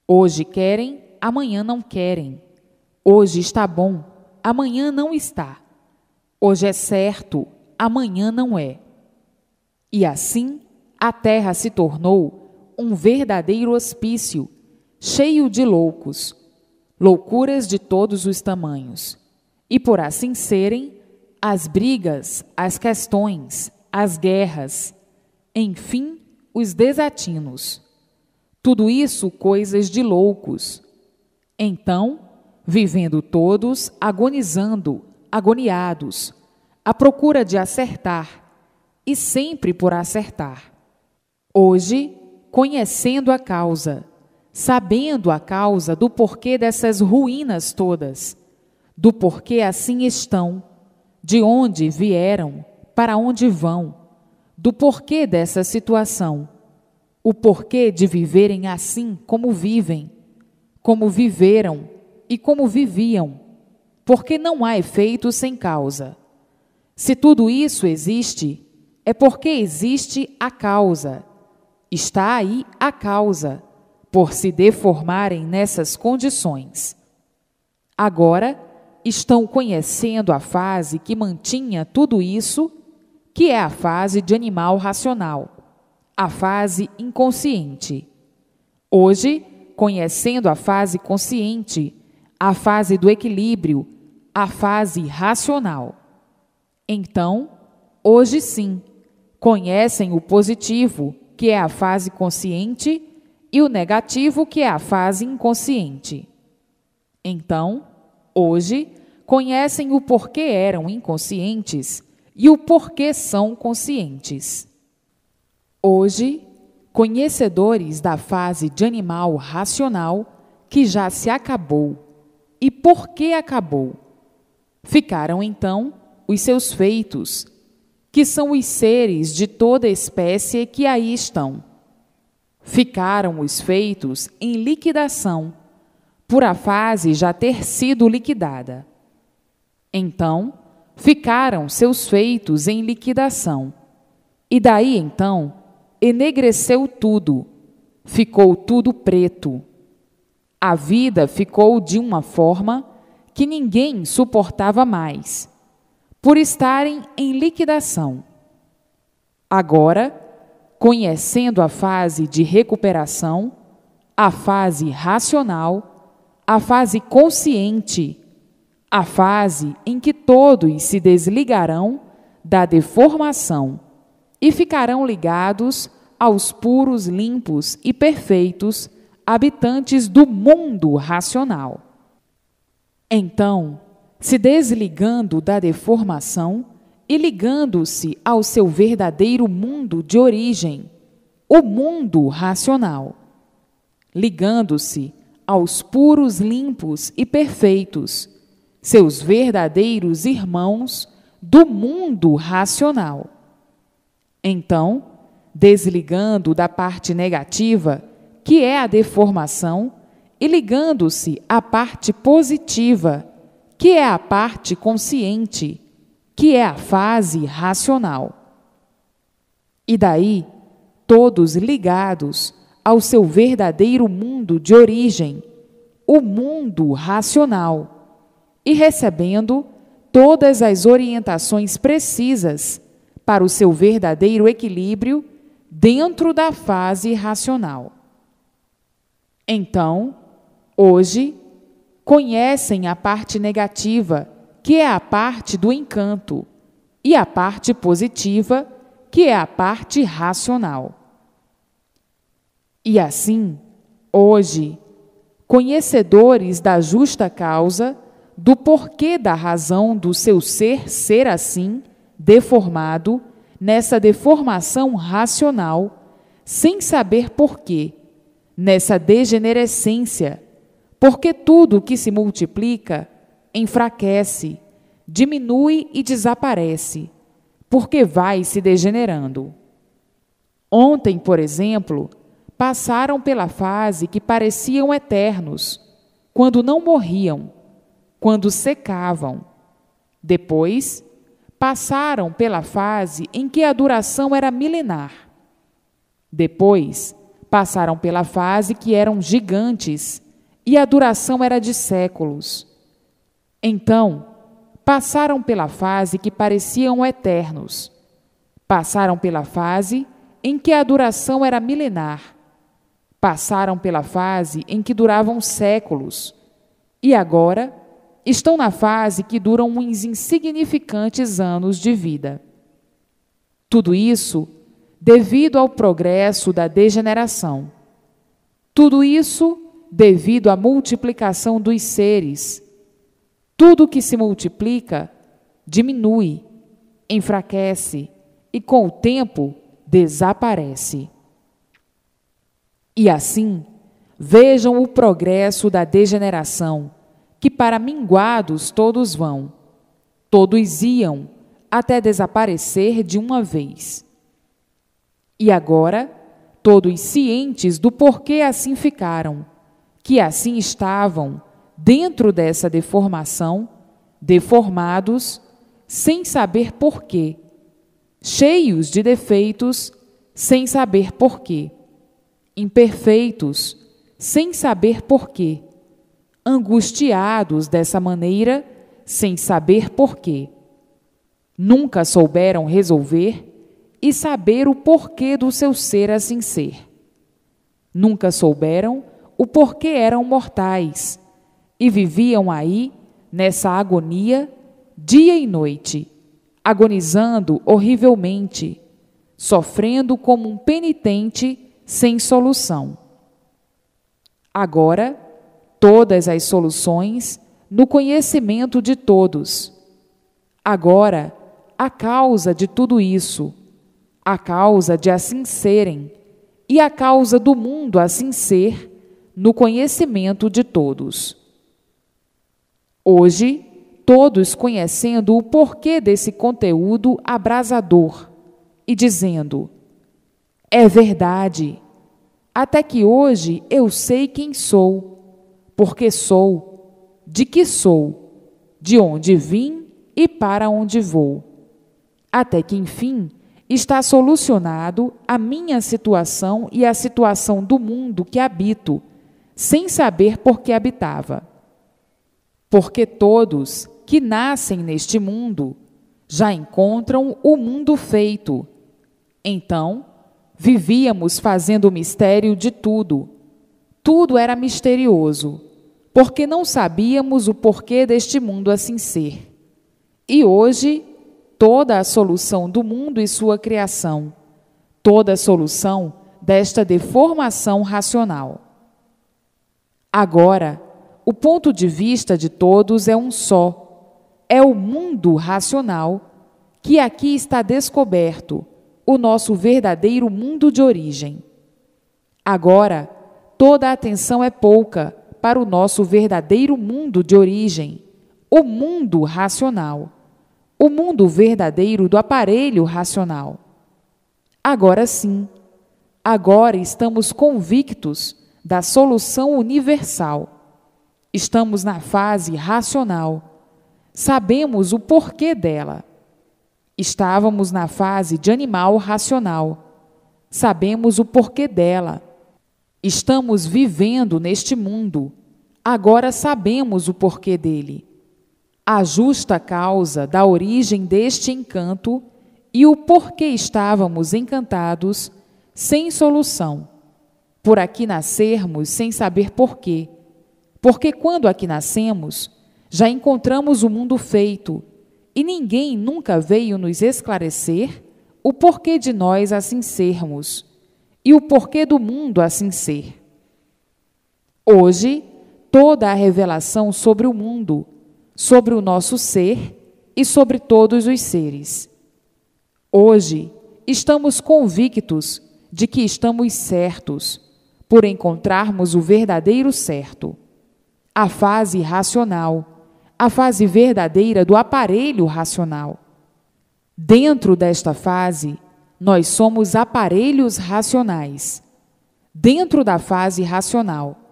Hoje querem, amanhã não querem. Hoje está bom, amanhã não está. Hoje é certo, amanhã não é. E assim, a terra se tornou um verdadeiro hospício, cheio de loucos, loucuras de todos os tamanhos. E por assim serem, as brigas, as questões, as guerras, enfim, os desatinos. Tudo isso coisas de loucos. Então, vivendo todos, agonizando, agoniados, à procura de acertar, e sempre por acertar. Hoje, conhecendo a causa, sabendo a causa do porquê dessas ruínas todas, do porquê assim estão, de onde vieram, para onde vão, do porquê dessa situação, o porquê de viverem assim como vivem, como viveram e como viviam, porque não há efeito sem causa. Se tudo isso existe, é porque existe a causa. Está aí a causa, por se deformarem nessas condições. Agora, estão conhecendo a fase que mantinha tudo isso que é a fase de animal racional, a fase inconsciente. Hoje, conhecendo a fase consciente, a fase do equilíbrio, a fase racional. Então, hoje sim, conhecem o positivo, que é a fase consciente, e o negativo, que é a fase inconsciente. Então, hoje, conhecem o porquê eram inconscientes e o porquê são conscientes. Hoje, conhecedores da fase de animal racional, que já se acabou e por que acabou. Ficaram então os seus feitos, que são os seres de toda espécie que aí estão. Ficaram os feitos em liquidação, por a fase já ter sido liquidada. Então, ficaram seus feitos em liquidação. E daí então enegreceu tudo, ficou tudo preto. A vida ficou de uma forma que ninguém suportava mais, por estarem em liquidação. Agora, conhecendo a fase de recuperação, a fase racional, a fase consciente, a fase em que todos se desligarão da deformação e ficarão ligados aos puros, limpos e perfeitos habitantes do mundo racional. Então, se desligando da deformação e ligando-se ao seu verdadeiro mundo de origem, o mundo racional, ligando-se aos puros, limpos e perfeitos seus verdadeiros irmãos do mundo racional. Então, desligando da parte negativa, que é a deformação, e ligando-se à parte positiva, que é a parte consciente, que é a fase racional. E daí, todos ligados ao seu verdadeiro mundo de origem, o mundo racional e recebendo todas as orientações precisas para o seu verdadeiro equilíbrio dentro da fase racional. Então, hoje, conhecem a parte negativa, que é a parte do encanto, e a parte positiva, que é a parte racional. E assim, hoje, conhecedores da justa causa, do porquê da razão do seu ser ser assim, deformado, nessa deformação racional, sem saber porquê, nessa degenerescência, porque tudo que se multiplica enfraquece, diminui e desaparece, porque vai se degenerando. Ontem, por exemplo, passaram pela fase que pareciam eternos, quando não morriam quando secavam. Depois, passaram pela fase em que a duração era milenar. Depois, passaram pela fase que eram gigantes e a duração era de séculos. Então, passaram pela fase que pareciam eternos. Passaram pela fase em que a duração era milenar. Passaram pela fase em que duravam séculos. E agora, estão na fase que duram uns insignificantes anos de vida. Tudo isso devido ao progresso da degeneração. Tudo isso devido à multiplicação dos seres. Tudo que se multiplica diminui, enfraquece e, com o tempo, desaparece. E assim, vejam o progresso da degeneração que para minguados todos vão, todos iam, até desaparecer de uma vez. E agora, todos cientes do porquê assim ficaram, que assim estavam, dentro dessa deformação, deformados, sem saber porquê, cheios de defeitos, sem saber porquê, imperfeitos, sem saber porquê angustiados dessa maneira, sem saber porquê. Nunca souberam resolver e saber o porquê do seu ser assim ser. Nunca souberam o porquê eram mortais e viviam aí, nessa agonia, dia e noite, agonizando horrivelmente, sofrendo como um penitente sem solução. Agora, todas as soluções no conhecimento de todos. Agora, a causa de tudo isso, a causa de assim serem e a causa do mundo assim ser, no conhecimento de todos. Hoje, todos conhecendo o porquê desse conteúdo abrasador e dizendo: É verdade, até que hoje eu sei quem sou porque sou, de que sou, de onde vim e para onde vou. Até que, enfim, está solucionado a minha situação e a situação do mundo que habito, sem saber por que habitava. Porque todos que nascem neste mundo já encontram o mundo feito. Então, vivíamos fazendo o mistério de tudo. Tudo era misterioso porque não sabíamos o porquê deste mundo assim ser. E hoje, toda a solução do mundo e sua criação, toda a solução desta deformação racional. Agora, o ponto de vista de todos é um só. É o mundo racional que aqui está descoberto, o nosso verdadeiro mundo de origem. Agora, toda a atenção é pouca para o nosso verdadeiro mundo de origem, o mundo racional, o mundo verdadeiro do aparelho racional. Agora sim, agora estamos convictos da solução universal. Estamos na fase racional. Sabemos o porquê dela. Estávamos na fase de animal racional. Sabemos o porquê dela Estamos vivendo neste mundo, agora sabemos o porquê dele. A justa causa da origem deste encanto e o porquê estávamos encantados sem solução. Por aqui nascermos sem saber porquê. Porque quando aqui nascemos, já encontramos o mundo feito e ninguém nunca veio nos esclarecer o porquê de nós assim sermos e o porquê do mundo assim ser. Hoje, toda a revelação sobre o mundo, sobre o nosso ser e sobre todos os seres. Hoje, estamos convictos de que estamos certos, por encontrarmos o verdadeiro certo, a fase racional, a fase verdadeira do aparelho racional. Dentro desta fase, nós somos aparelhos racionais, dentro da fase racional.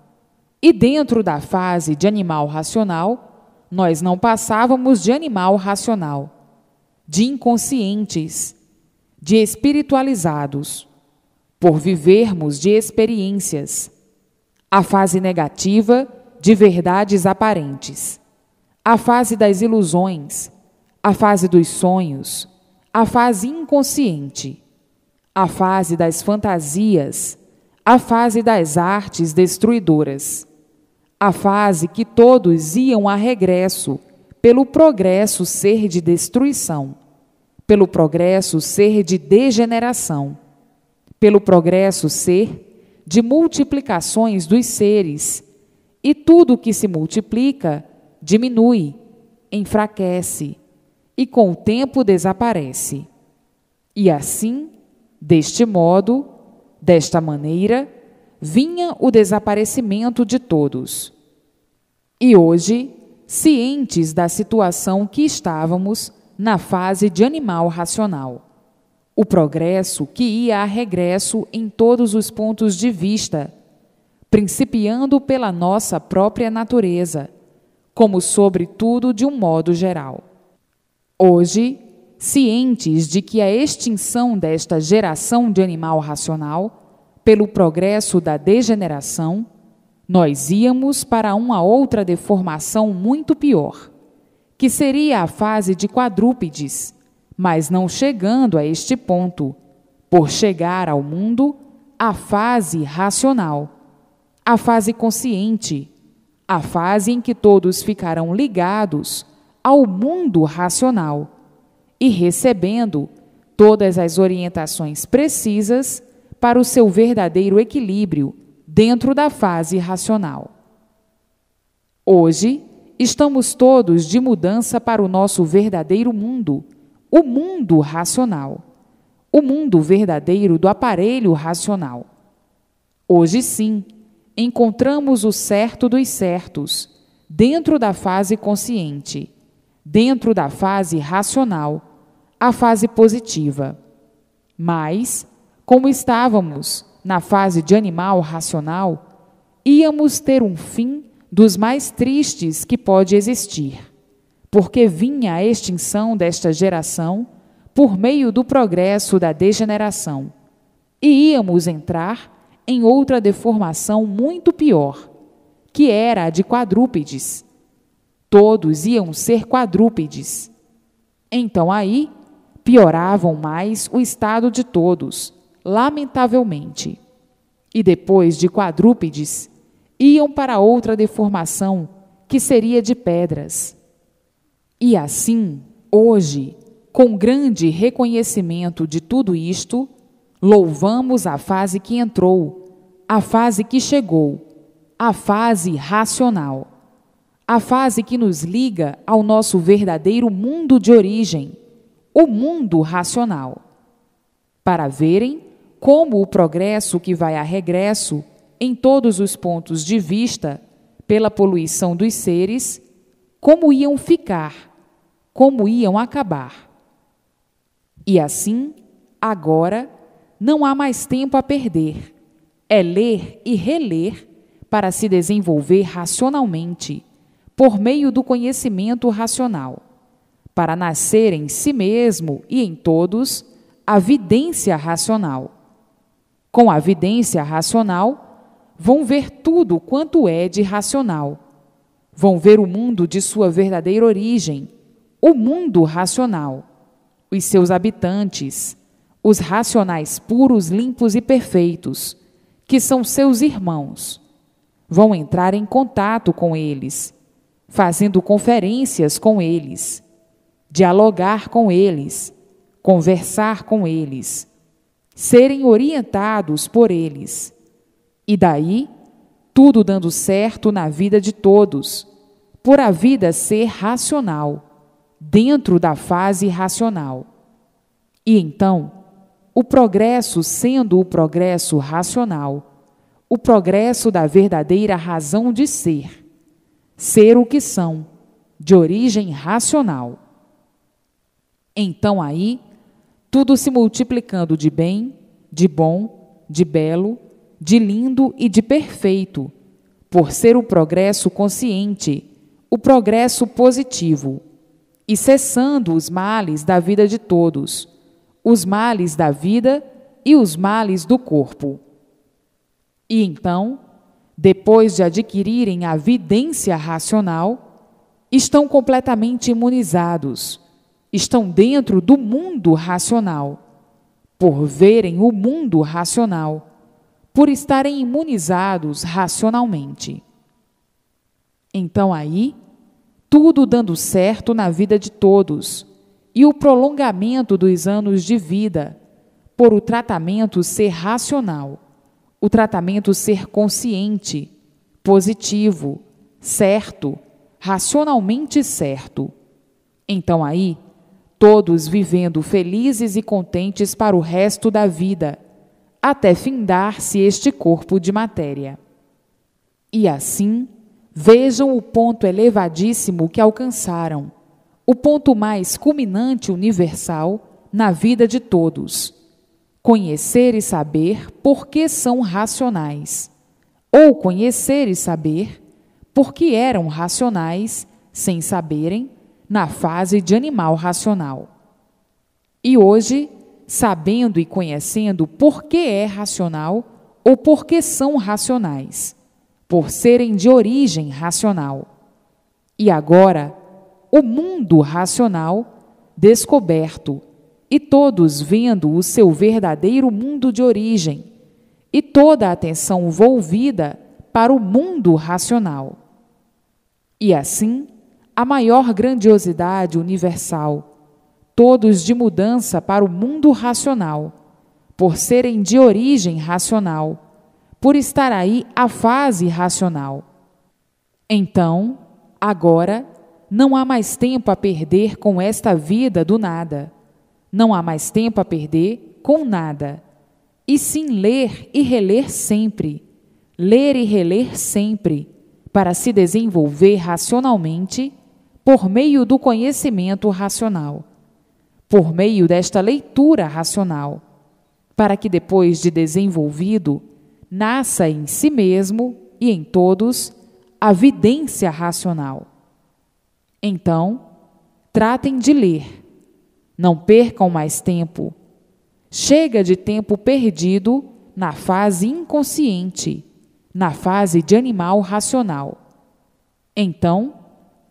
E dentro da fase de animal racional, nós não passávamos de animal racional, de inconscientes, de espiritualizados, por vivermos de experiências. A fase negativa de verdades aparentes, a fase das ilusões, a fase dos sonhos a fase inconsciente, a fase das fantasias, a fase das artes destruidoras, a fase que todos iam a regresso pelo progresso ser de destruição, pelo progresso ser de degeneração, pelo progresso ser de multiplicações dos seres, e tudo que se multiplica diminui, enfraquece e com o tempo desaparece. E assim, deste modo, desta maneira, vinha o desaparecimento de todos. E hoje, cientes da situação que estávamos na fase de animal racional, o progresso que ia a regresso em todos os pontos de vista, principiando pela nossa própria natureza, como sobretudo de um modo geral. Hoje, cientes de que a extinção desta geração de animal racional, pelo progresso da degeneração, nós íamos para uma outra deformação muito pior, que seria a fase de quadrúpedes, mas não chegando a este ponto, por chegar ao mundo a fase racional, a fase consciente, a fase em que todos ficarão ligados ao mundo racional e recebendo todas as orientações precisas para o seu verdadeiro equilíbrio dentro da fase racional. Hoje, estamos todos de mudança para o nosso verdadeiro mundo, o mundo racional, o mundo verdadeiro do aparelho racional. Hoje sim, encontramos o certo dos certos, dentro da fase consciente dentro da fase racional, a fase positiva. Mas, como estávamos na fase de animal racional, íamos ter um fim dos mais tristes que pode existir, porque vinha a extinção desta geração por meio do progresso da degeneração, e íamos entrar em outra deformação muito pior, que era a de quadrúpedes, Todos iam ser quadrúpedes. Então aí pioravam mais o estado de todos, lamentavelmente. E depois de quadrúpedes, iam para outra deformação, que seria de pedras. E assim, hoje, com grande reconhecimento de tudo isto, louvamos a fase que entrou, a fase que chegou, a fase racional a fase que nos liga ao nosso verdadeiro mundo de origem, o mundo racional, para verem como o progresso que vai a regresso em todos os pontos de vista pela poluição dos seres, como iam ficar, como iam acabar. E assim, agora, não há mais tempo a perder. É ler e reler para se desenvolver racionalmente por meio do conhecimento racional, para nascer em si mesmo e em todos a vidência racional. Com a vidência racional, vão ver tudo quanto é de racional. Vão ver o mundo de sua verdadeira origem, o mundo racional, os seus habitantes, os racionais puros, limpos e perfeitos, que são seus irmãos. Vão entrar em contato com eles fazendo conferências com eles, dialogar com eles, conversar com eles, serem orientados por eles. E daí, tudo dando certo na vida de todos, por a vida ser racional, dentro da fase racional. E então, o progresso sendo o progresso racional, o progresso da verdadeira razão de ser ser o que são, de origem racional. Então aí, tudo se multiplicando de bem, de bom, de belo, de lindo e de perfeito, por ser o progresso consciente, o progresso positivo, e cessando os males da vida de todos, os males da vida e os males do corpo. E então, depois de adquirirem a vidência racional, estão completamente imunizados, estão dentro do mundo racional, por verem o mundo racional, por estarem imunizados racionalmente. Então aí, tudo dando certo na vida de todos e o prolongamento dos anos de vida, por o tratamento ser racional o tratamento ser consciente, positivo, certo, racionalmente certo. Então aí, todos vivendo felizes e contentes para o resto da vida, até findar-se este corpo de matéria. E assim, vejam o ponto elevadíssimo que alcançaram, o ponto mais culminante universal na vida de todos conhecer e saber por que são racionais, ou conhecer e saber por que eram racionais sem saberem na fase de animal racional. E hoje, sabendo e conhecendo por que é racional ou por que são racionais, por serem de origem racional. E agora, o mundo racional descoberto e todos vendo o seu verdadeiro mundo de origem, e toda a atenção volvida para o mundo racional. E assim, a maior grandiosidade universal, todos de mudança para o mundo racional, por serem de origem racional, por estar aí a fase racional. Então, agora, não há mais tempo a perder com esta vida do nada não há mais tempo a perder com nada. E sim ler e reler sempre. Ler e reler sempre, para se desenvolver racionalmente por meio do conhecimento racional, por meio desta leitura racional, para que depois de desenvolvido, nasça em si mesmo e em todos a vidência racional. Então, tratem de ler não percam mais tempo. Chega de tempo perdido na fase inconsciente, na fase de animal racional. Então,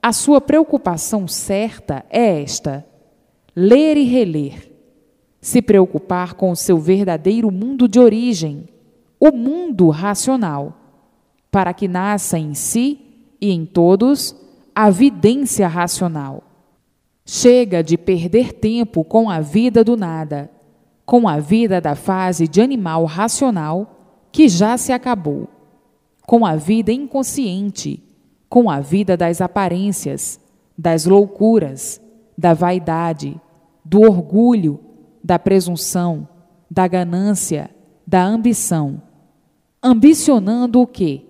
a sua preocupação certa é esta: ler e reler. Se preocupar com o seu verdadeiro mundo de origem, o mundo racional, para que nasça em si e em todos a vidência racional. Chega de perder tempo com a vida do nada, com a vida da fase de animal racional que já se acabou, com a vida inconsciente, com a vida das aparências, das loucuras, da vaidade, do orgulho, da presunção, da ganância, da ambição. Ambicionando o quê?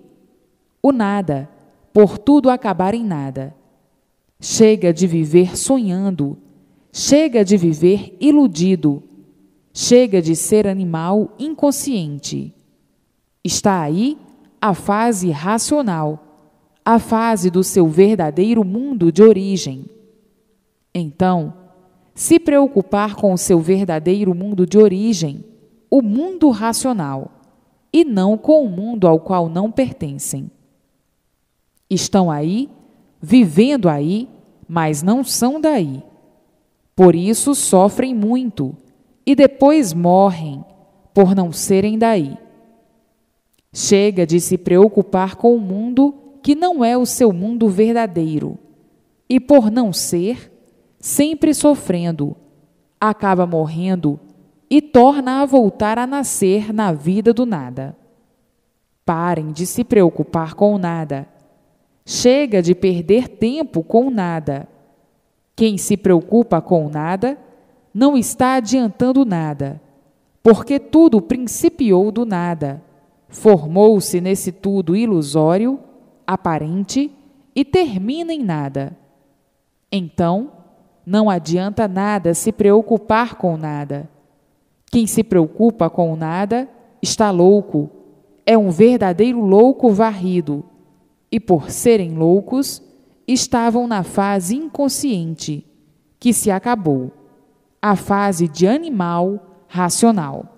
O nada, por tudo acabar em nada Chega de viver sonhando. Chega de viver iludido. Chega de ser animal inconsciente. Está aí a fase racional, a fase do seu verdadeiro mundo de origem. Então, se preocupar com o seu verdadeiro mundo de origem, o mundo racional, e não com o mundo ao qual não pertencem. Estão aí, vivendo aí, mas não são daí. Por isso sofrem muito e depois morrem, por não serem daí. Chega de se preocupar com o mundo que não é o seu mundo verdadeiro, e por não ser, sempre sofrendo, acaba morrendo e torna a voltar a nascer na vida do nada. Parem de se preocupar com o nada Chega de perder tempo com nada. Quem se preocupa com nada não está adiantando nada, porque tudo principiou do nada. Formou-se nesse tudo ilusório, aparente e termina em nada. Então, não adianta nada se preocupar com nada. Quem se preocupa com nada está louco, é um verdadeiro louco varrido e, por serem loucos, estavam na fase inconsciente, que se acabou, a fase de animal racional.